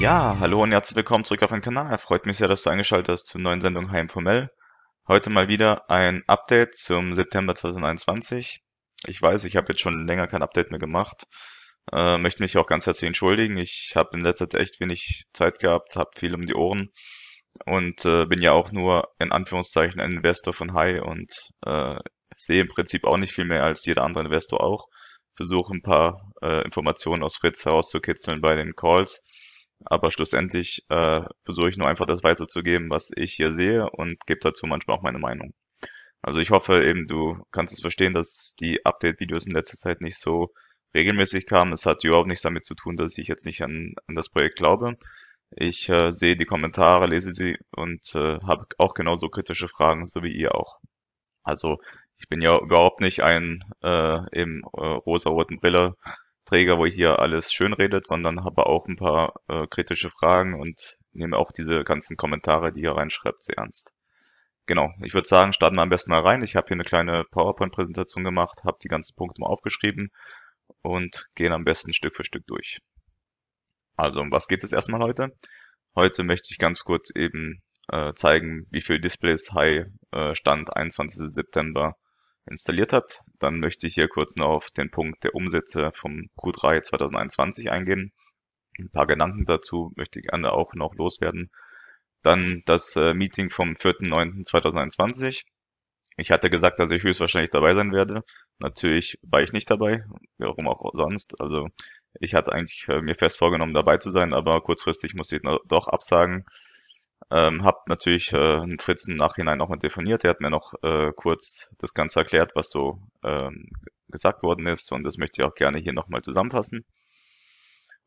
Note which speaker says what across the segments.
Speaker 1: Ja, hallo und herzlich willkommen zurück auf meinem Kanal. Freut mich sehr, dass du eingeschaltet hast zur neuen Sendung Heimformell. Heute mal wieder ein Update zum September 2021. Ich weiß, ich habe jetzt schon länger kein Update mehr gemacht. Äh, möchte mich auch ganz herzlich entschuldigen. Ich habe in letzter Zeit echt wenig Zeit gehabt, habe viel um die Ohren und äh, bin ja auch nur in Anführungszeichen ein Investor von High und äh, sehe im Prinzip auch nicht viel mehr als jeder andere Investor auch. Versuche ein paar äh, Informationen aus Fritz herauszukitzeln bei den Calls aber schlussendlich äh, versuche ich nur einfach das weiterzugeben, was ich hier sehe und gebe dazu manchmal auch meine Meinung. Also ich hoffe eben, du kannst es verstehen, dass die Update-Videos in letzter Zeit nicht so regelmäßig kamen. Es hat überhaupt nichts damit zu tun, dass ich jetzt nicht an, an das Projekt glaube. Ich äh, sehe die Kommentare, lese sie und äh, habe auch genauso kritische Fragen, so wie ihr auch. Also ich bin ja überhaupt nicht ein äh, im äh, rosa-roten Brille Hoffnungsträger, wo hier alles schön redet, sondern habe auch ein paar äh, kritische Fragen und nehme auch diese ganzen Kommentare, die ihr reinschreibt, sehr ernst. Genau, ich würde sagen, starten wir am besten mal rein. Ich habe hier eine kleine PowerPoint-Präsentation gemacht, habe die ganzen Punkte mal aufgeschrieben und gehen am besten Stück für Stück durch. Also, um was geht es erstmal heute? Heute möchte ich ganz kurz eben äh, zeigen, wie viel Displays High äh, Stand 21. September installiert hat. Dann möchte ich hier kurz noch auf den Punkt der Umsätze vom Q3 2021 eingehen. Ein paar Gedanken dazu möchte ich gerne auch noch loswerden. Dann das äh, Meeting vom 4.9.2021. Ich hatte gesagt, dass ich höchstwahrscheinlich dabei sein werde. Natürlich war ich nicht dabei, warum auch sonst. Also ich hatte eigentlich äh, mir fest vorgenommen, dabei zu sein, aber kurzfristig musste ich doch absagen. Ähm, hab natürlich äh, Fritz im Nachhinein nochmal definiert. Der hat mir noch äh, kurz das Ganze erklärt, was so ähm, gesagt worden ist. Und das möchte ich auch gerne hier nochmal zusammenfassen.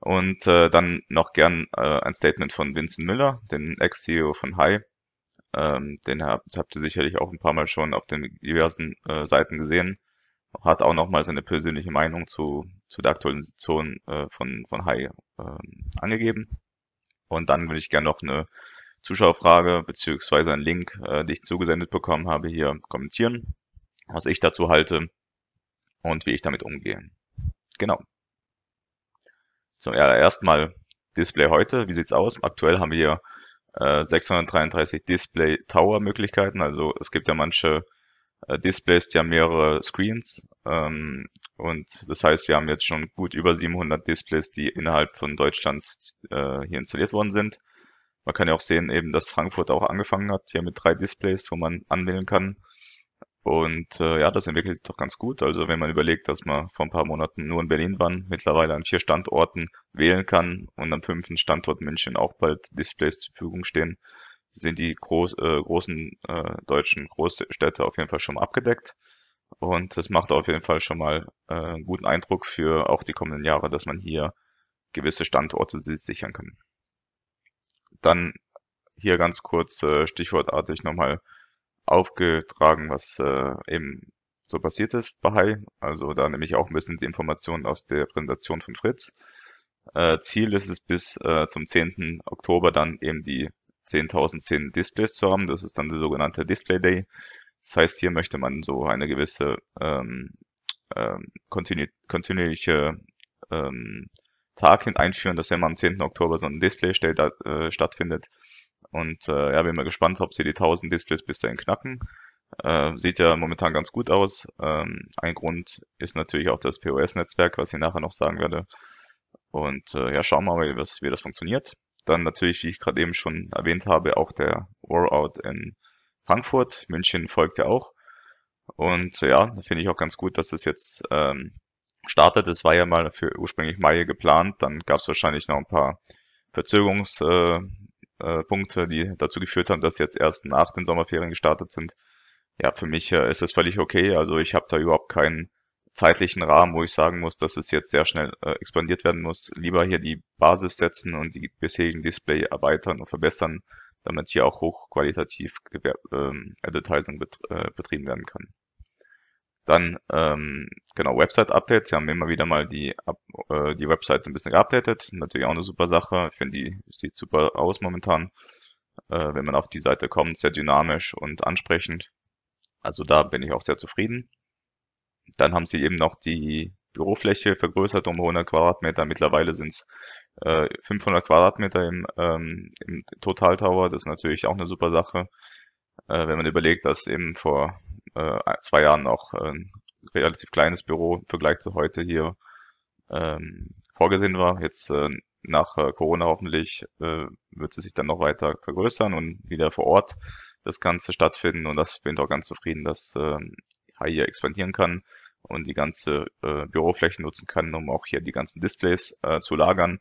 Speaker 1: Und äh, dann noch gern äh, ein Statement von Vincent Müller, den Ex-CEO von Hai. Ähm, den habt, habt ihr sicherlich auch ein paar Mal schon auf den diversen äh, Seiten gesehen. Hat auch nochmal seine persönliche Meinung zu, zu der aktuellen Situation äh, von, von Hai äh, angegeben. Und dann würde ich gerne noch eine Zuschauerfrage beziehungsweise einen Link, äh, den ich zugesendet bekommen habe, hier kommentieren, was ich dazu halte und wie ich damit umgehe. Genau. Zum ersten Mal Display heute. Wie sieht's aus? Aktuell haben wir hier äh, 633 Display Tower Möglichkeiten. Also es gibt ja manche äh, Displays, die haben mehrere Screens. Ähm, und das heißt, wir haben jetzt schon gut über 700 Displays, die innerhalb von Deutschland äh, hier installiert worden sind. Man kann ja auch sehen, eben, dass Frankfurt auch angefangen hat, hier mit drei Displays, wo man anwählen kann. Und äh, ja, das entwickelt sich doch ganz gut. Also wenn man überlegt, dass man vor ein paar Monaten nur in Berlin war, mittlerweile an vier Standorten wählen kann und am fünften Standort München auch bald Displays zur Verfügung stehen, sind die groß, äh, großen äh, deutschen Großstädte auf jeden Fall schon mal abgedeckt. Und das macht auf jeden Fall schon mal äh, einen guten Eindruck für auch die kommenden Jahre, dass man hier gewisse Standorte sichern kann dann hier ganz kurz äh, stichwortartig nochmal aufgetragen, was äh, eben so passiert ist bei Hai. Also da nehme ich auch ein bisschen die Informationen aus der Präsentation von Fritz. Äh, Ziel ist es bis äh, zum 10. Oktober dann eben die 10.010 Displays zu haben. Das ist dann der sogenannte Display Day. Das heißt, hier möchte man so eine gewisse ähm, ähm, kontinuierliche ähm, Tag hin einführen, dass immer am 10. Oktober so ein Display stellt, äh, stattfindet. Und äh, ja, bin mal gespannt, ob sie die 1000 Displays bis dahin knacken. Äh, sieht ja momentan ganz gut aus. Ähm, ein Grund ist natürlich auch das POS-Netzwerk, was ich nachher noch sagen werde. Und äh, ja, schauen wir mal, wie das, wie das funktioniert. Dann natürlich, wie ich gerade eben schon erwähnt habe, auch der Warout in Frankfurt. München folgt ja auch. Und ja, finde ich auch ganz gut, dass es das jetzt ähm, startet. Es war ja mal für ursprünglich Mai geplant, dann gab es wahrscheinlich noch ein paar Verzögerungspunkte, äh, äh, die dazu geführt haben, dass jetzt erst nach den Sommerferien gestartet sind. Ja, für mich äh, ist es völlig okay. Also ich habe da überhaupt keinen zeitlichen Rahmen, wo ich sagen muss, dass es jetzt sehr schnell äh, expandiert werden muss. Lieber hier die Basis setzen und die bisherigen Display erweitern und verbessern, damit hier auch hochqualitativ ähm, Advertising betrieben werden kann. Dann ähm, genau Website-Updates. Sie haben immer wieder mal die, äh, die Website ein bisschen geupdatet. Natürlich auch eine super Sache. Ich finde, die sieht super aus momentan. Äh, wenn man auf die Seite kommt, sehr dynamisch und ansprechend. Also da bin ich auch sehr zufrieden. Dann haben sie eben noch die Bürofläche vergrößert um 100 Quadratmeter. Mittlerweile sind es äh, 500 Quadratmeter im, ähm, im Total Tower. Das ist natürlich auch eine super Sache. Äh, wenn man überlegt, dass eben vor äh, zwei Jahren noch äh, ein relativ kleines Büro im Vergleich zu heute hier ähm, vorgesehen war. Jetzt äh, nach äh, Corona hoffentlich äh, wird sie sich dann noch weiter vergrößern und wieder vor Ort das Ganze stattfinden. Und das bin ich auch ganz zufrieden, dass äh, hier expandieren kann und die ganze äh, Bürofläche nutzen kann, um auch hier die ganzen Displays äh, zu lagern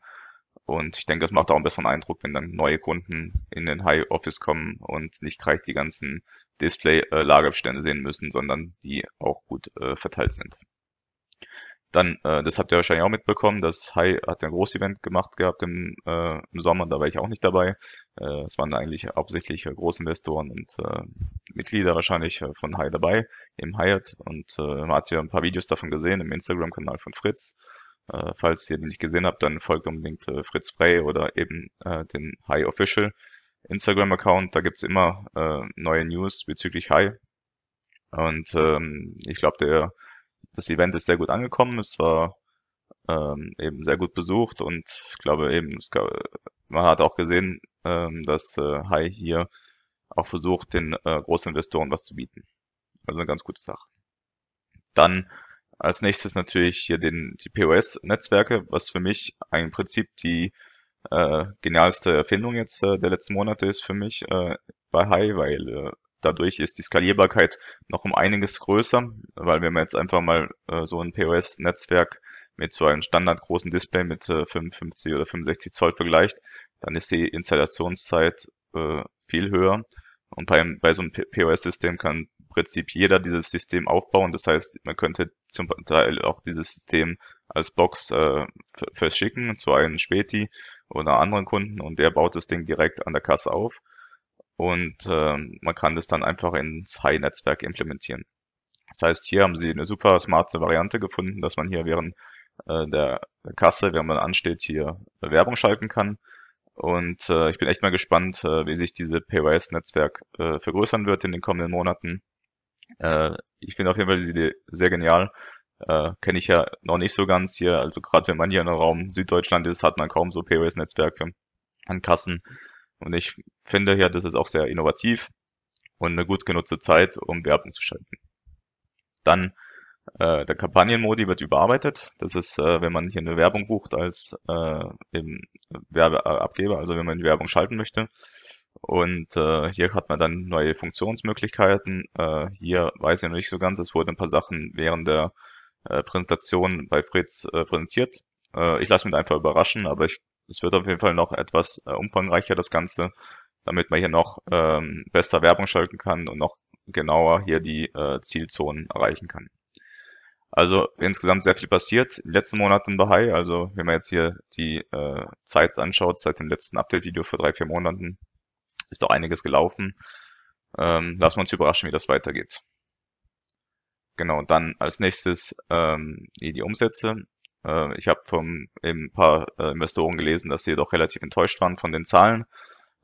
Speaker 1: und ich denke, das macht auch einen besseren Eindruck, wenn dann neue Kunden in den High Office kommen und nicht gleich die ganzen Display-Lagerbestände sehen müssen, sondern die auch gut äh, verteilt sind. Dann, äh, das habt ihr wahrscheinlich auch mitbekommen, das High hat ein ein Event gemacht gehabt im, äh, im Sommer, da war ich auch nicht dabei. Äh, Es waren eigentlich hauptsächlich äh, Großinvestoren und äh, Mitglieder wahrscheinlich äh, von High dabei, im Hyatt. Und äh, man hat ja ein paar Videos davon gesehen im Instagram-Kanal von Fritz. Äh, falls ihr den nicht gesehen habt, dann folgt unbedingt äh, Fritz Frey oder eben äh, den High Official Instagram-Account. Da gibt's immer äh, neue News bezüglich High. Und ähm, ich glaube, der das Event ist sehr gut angekommen. Es war ähm, eben sehr gut besucht und ich glaube eben, es gab, man hat auch gesehen, ähm, dass äh, High hier auch versucht, den äh, Großinvestoren was zu bieten. Also eine ganz gute Sache. Dann als nächstes natürlich hier den, die POS-Netzwerke, was für mich im Prinzip die äh, genialste Erfindung jetzt äh, der letzten Monate ist für mich äh, bei High, weil äh, dadurch ist die Skalierbarkeit noch um einiges größer, weil wenn man jetzt einfach mal äh, so ein POS-Netzwerk mit so einem standardgroßen Display mit äh, 55 oder 65 Zoll vergleicht, dann ist die Installationszeit äh, viel höher. Und bei, bei so einem POS-System kann Prinzip jeder dieses System aufbauen. Das heißt, man könnte zum Teil auch dieses System als Box äh, verschicken zu einem Späti oder anderen Kunden und der baut das Ding direkt an der Kasse auf und äh, man kann das dann einfach ins High-Netzwerk implementieren. Das heißt, hier haben sie eine super smarte Variante gefunden, dass man hier während äh, der Kasse, wenn man ansteht, hier Werbung schalten kann. Und äh, ich bin echt mal gespannt, äh, wie sich diese POS-Netzwerk äh, vergrößern wird in den kommenden Monaten. Äh, ich finde auf jeden Fall diese Idee sehr genial. Äh, Kenne ich ja noch nicht so ganz hier. Also gerade wenn man hier in einem Raum Süddeutschland ist, hat man kaum so POS-Netzwerke an Kassen. Und ich finde ja, das ist auch sehr innovativ und eine gut genutzte Zeit, um Werbung zu schalten. Dann äh, der Kampagnenmodi wird überarbeitet. Das ist, äh, wenn man hier eine Werbung bucht als äh, im Werbeabgeber, also wenn man die Werbung schalten möchte, und äh, hier hat man dann neue Funktionsmöglichkeiten. Äh, hier weiß ich noch nicht so ganz, es wurden ein paar Sachen während der äh, Präsentation bei Fritz äh, präsentiert. Äh, ich lasse mich einfach überraschen, aber ich, es wird auf jeden Fall noch etwas äh, umfangreicher, das Ganze, damit man hier noch ähm, besser Werbung schalten kann und noch genauer hier die äh, Zielzonen erreichen kann. Also insgesamt sehr viel passiert in den letzten Monaten bei Hai. Also wenn man jetzt hier die äh, Zeit anschaut, seit dem letzten Update-Video vor drei, vier Monaten, ist doch einiges gelaufen. Ähm, lassen wir uns überraschen, wie das weitergeht. Genau, dann als nächstes ähm, die Umsätze. Äh, ich habe von ein paar äh, Investoren gelesen, dass sie doch relativ enttäuscht waren von den Zahlen.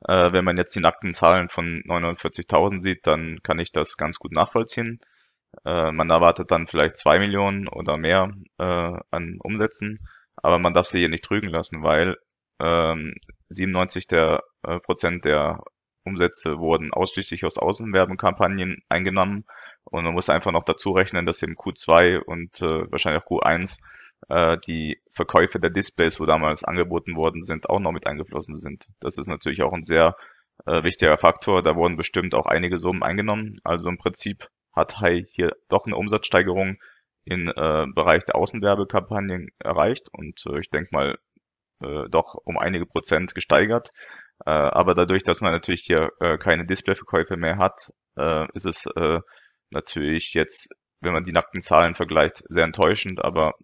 Speaker 1: Äh, wenn man jetzt die nackten Zahlen von 49.000 sieht, dann kann ich das ganz gut nachvollziehen. Äh, man erwartet dann vielleicht zwei Millionen oder mehr äh, an Umsätzen, aber man darf sie hier nicht trügen lassen, weil ähm, 97 der, äh, Prozent der Umsätze wurden ausschließlich aus Außenwerbekampagnen eingenommen. Und man muss einfach noch dazu rechnen, dass im Q2 und äh, wahrscheinlich auch Q1 äh, die Verkäufe der Displays, wo damals angeboten worden sind, auch noch mit eingeflossen sind. Das ist natürlich auch ein sehr äh, wichtiger Faktor. Da wurden bestimmt auch einige Summen eingenommen. Also im Prinzip hat Hai hier doch eine Umsatzsteigerung im äh, Bereich der Außenwerbekampagnen erreicht und äh, ich denke mal äh, doch um einige Prozent gesteigert. Äh, aber dadurch, dass man natürlich hier äh, keine Displayverkäufe mehr hat, äh, ist es äh, natürlich jetzt, wenn man die nackten Zahlen vergleicht, sehr enttäuschend. Aber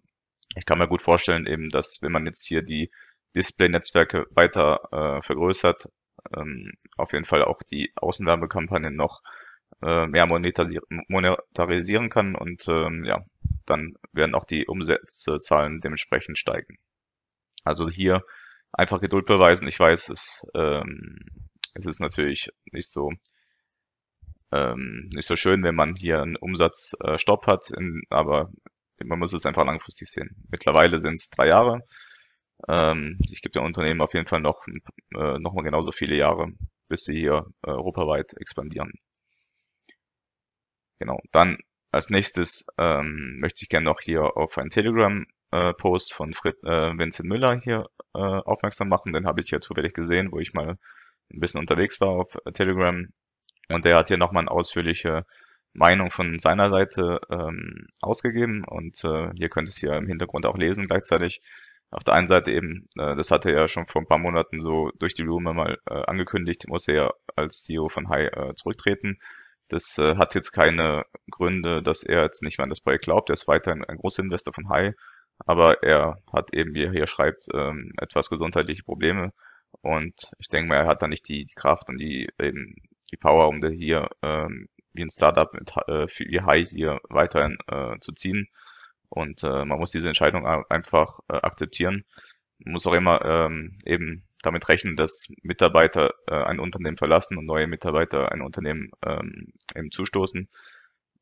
Speaker 1: ich kann mir gut vorstellen, eben, dass wenn man jetzt hier die Display-Netzwerke weiter äh, vergrößert, ähm, auf jeden Fall auch die Außenwärmekampagne noch äh, mehr monetarisieren, monetarisieren kann und ähm, ja, dann werden auch die Umsatzzahlen dementsprechend steigen. Also hier einfach Geduld beweisen. Ich weiß, es, ähm, es ist natürlich nicht so ähm, nicht so schön, wenn man hier einen Umsatzstopp äh, hat, in, aber man muss es einfach langfristig sehen. Mittlerweile sind es drei Jahre. Ähm, ich gebe dem Unternehmen auf jeden Fall noch, äh, noch mal genauso viele Jahre, bis sie hier äh, europaweit expandieren. Genau, dann als nächstes ähm, möchte ich gerne noch hier auf ein Telegram äh, Post von Fritz, äh, Vincent Müller hier äh, aufmerksam machen. Den habe ich hier zufällig gesehen, wo ich mal ein bisschen unterwegs war auf Telegram. Und der hat hier nochmal eine ausführliche Meinung von seiner Seite ähm, ausgegeben. Und äh, ihr könnt es hier im Hintergrund auch lesen gleichzeitig. Auf der einen Seite eben, äh, das hatte er ja schon vor ein paar Monaten so durch die Blume mal äh, angekündigt, muss er ja als CEO von Hai äh, zurücktreten. Das äh, hat jetzt keine Gründe, dass er jetzt nicht mehr an das Projekt glaubt. Er ist weiterhin ein Großinvestor von Hai aber er hat eben, wie er hier schreibt, ähm, etwas gesundheitliche Probleme. Und ich denke mal, er hat da nicht die, die Kraft und die eben die Power, um da hier ähm, wie ein Startup mit äh, wie High hier weiterhin äh, zu ziehen. Und äh, man muss diese Entscheidung einfach äh, akzeptieren. Man muss auch immer ähm, eben damit rechnen, dass Mitarbeiter äh, ein Unternehmen verlassen und neue Mitarbeiter ein Unternehmen ähm, eben zustoßen.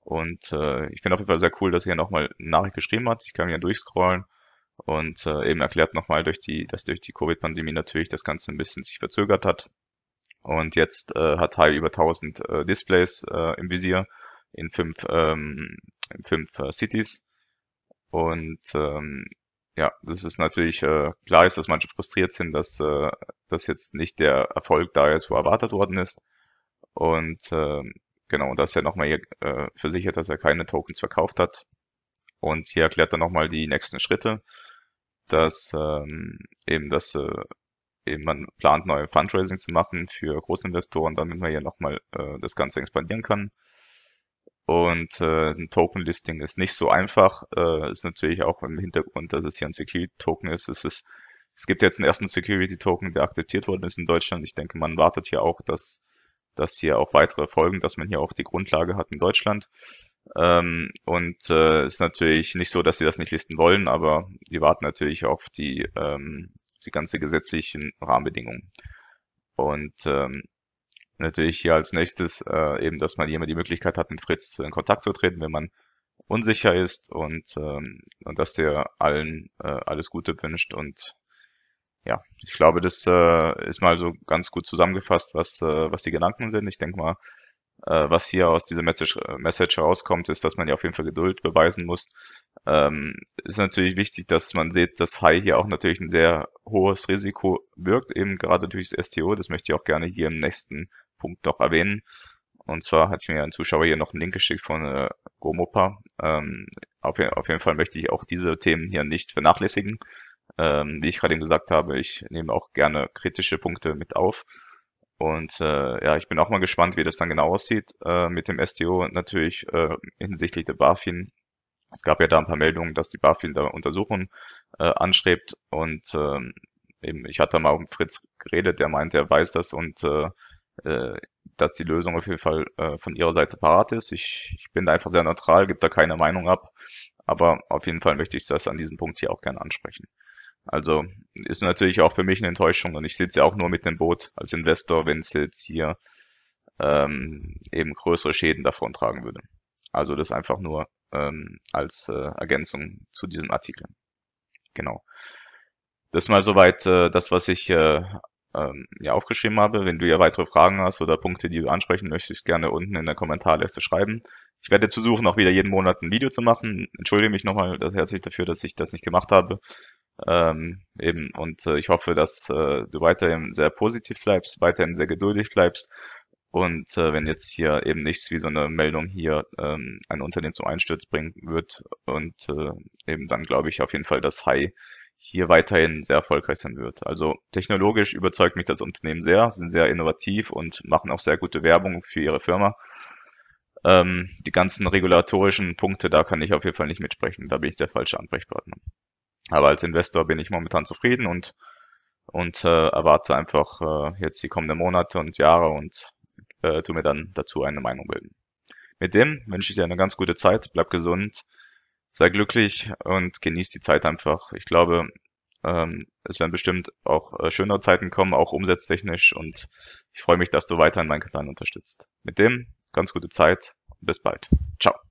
Speaker 1: Und äh, ich finde auf jeden Fall sehr cool, dass ihr nochmal eine Nachricht geschrieben hat. Ich kann ja durchscrollen und äh, eben erklärt nochmal, durch die, dass durch die Covid-Pandemie natürlich das Ganze ein bisschen sich verzögert hat. Und jetzt äh, hat Hai über 1000 äh, Displays äh, im Visier in fünf, ähm, in fünf äh, Cities. Und ähm, ja, das ist natürlich äh, klar ist, dass manche frustriert sind, dass, äh, dass jetzt nicht der Erfolg da ist, wo erwartet worden ist. Und äh, Genau, und das ist ja nochmal hier äh, versichert, dass er keine Tokens verkauft hat. Und hier erklärt er nochmal die nächsten Schritte, dass ähm, eben das äh, eben man plant, neue Fundraising zu machen für Großinvestoren, damit man hier nochmal äh, das Ganze expandieren kann. Und äh, ein Token-Listing ist nicht so einfach. Äh, ist natürlich auch im Hintergrund, dass es hier ein Security-Token ist. Es, ist. es gibt jetzt einen ersten Security-Token, der akzeptiert worden ist in Deutschland. Ich denke, man wartet hier auch, dass dass hier auch weitere folgen, dass man hier auch die Grundlage hat in Deutschland. Ähm, und äh, ist natürlich nicht so, dass sie das nicht listen wollen, aber die warten natürlich auf die, ähm, die ganze gesetzlichen Rahmenbedingungen. Und ähm, natürlich hier als nächstes äh, eben, dass man jemand die Möglichkeit hat, mit Fritz in Kontakt zu treten, wenn man unsicher ist und, ähm, und dass der allen äh, alles Gute wünscht und ja, ich glaube, das äh, ist mal so ganz gut zusammengefasst, was, äh, was die Gedanken sind. Ich denke mal, äh, was hier aus dieser Message, äh, Message herauskommt, ist, dass man ja auf jeden Fall Geduld beweisen muss. Ähm, ist natürlich wichtig, dass man sieht, dass High hier auch natürlich ein sehr hohes Risiko wirkt, eben gerade durch das STO. Das möchte ich auch gerne hier im nächsten Punkt noch erwähnen. Und zwar hat mir ein Zuschauer hier noch einen Link geschickt von äh, Gomopa. Ähm, auf, auf jeden Fall möchte ich auch diese Themen hier nicht vernachlässigen. Ähm, wie ich gerade eben gesagt habe, ich nehme auch gerne kritische Punkte mit auf. Und äh, ja, ich bin auch mal gespannt, wie das dann genau aussieht äh, mit dem STO natürlich äh, hinsichtlich der BaFin. Es gab ja da ein paar Meldungen, dass die BaFin da Untersuchungen äh, anstrebt. Und äh, eben, ich hatte mal mit Fritz geredet, der meinte, er weiß das und äh, äh, dass die Lösung auf jeden Fall äh, von ihrer Seite parat ist. Ich, ich bin da einfach sehr neutral, gibt da keine Meinung ab. Aber auf jeden Fall möchte ich das an diesem Punkt hier auch gerne ansprechen. Also ist natürlich auch für mich eine Enttäuschung und ich sitze ja auch nur mit dem Boot als Investor, wenn es jetzt hier ähm, eben größere Schäden davon tragen würde. Also das einfach nur ähm, als äh, Ergänzung zu diesem Artikel. Genau. Das ist mal soweit äh, das, was ich äh, ähm, ja aufgeschrieben habe. Wenn du ja weitere Fragen hast oder Punkte, die du ansprechen möchtest, gerne unten in der Kommentarliste schreiben. Ich werde zu suchen, auch wieder jeden Monat ein Video zu machen. Entschuldige mich nochmal herzlich dafür, dass ich das nicht gemacht habe. Ähm, eben, und äh, ich hoffe, dass äh, du weiterhin sehr positiv bleibst, weiterhin sehr geduldig bleibst. Und äh, wenn jetzt hier eben nichts wie so eine Meldung hier ähm, ein Unternehmen zum Einsturz bringen wird und äh, eben dann glaube ich auf jeden Fall, dass High hier weiterhin sehr erfolgreich sein wird. Also technologisch überzeugt mich das Unternehmen sehr, sind sehr innovativ und machen auch sehr gute Werbung für ihre Firma. Ähm, die ganzen regulatorischen Punkte, da kann ich auf jeden Fall nicht mitsprechen, da bin ich der falsche Ansprechpartner. Aber als Investor bin ich momentan zufrieden und, und äh, erwarte einfach äh, jetzt die kommenden Monate und Jahre und äh, tu mir dann dazu eine Meinung bilden. Mit dem wünsche ich dir eine ganz gute Zeit, bleib gesund, sei glücklich und genieß die Zeit einfach. Ich glaube, ähm, es werden bestimmt auch äh, schönere Zeiten kommen, auch umsetztechnisch und ich freue mich, dass du weiterhin meinen Kanal unterstützt. Mit dem ganz gute Zeit und bis bald. Ciao.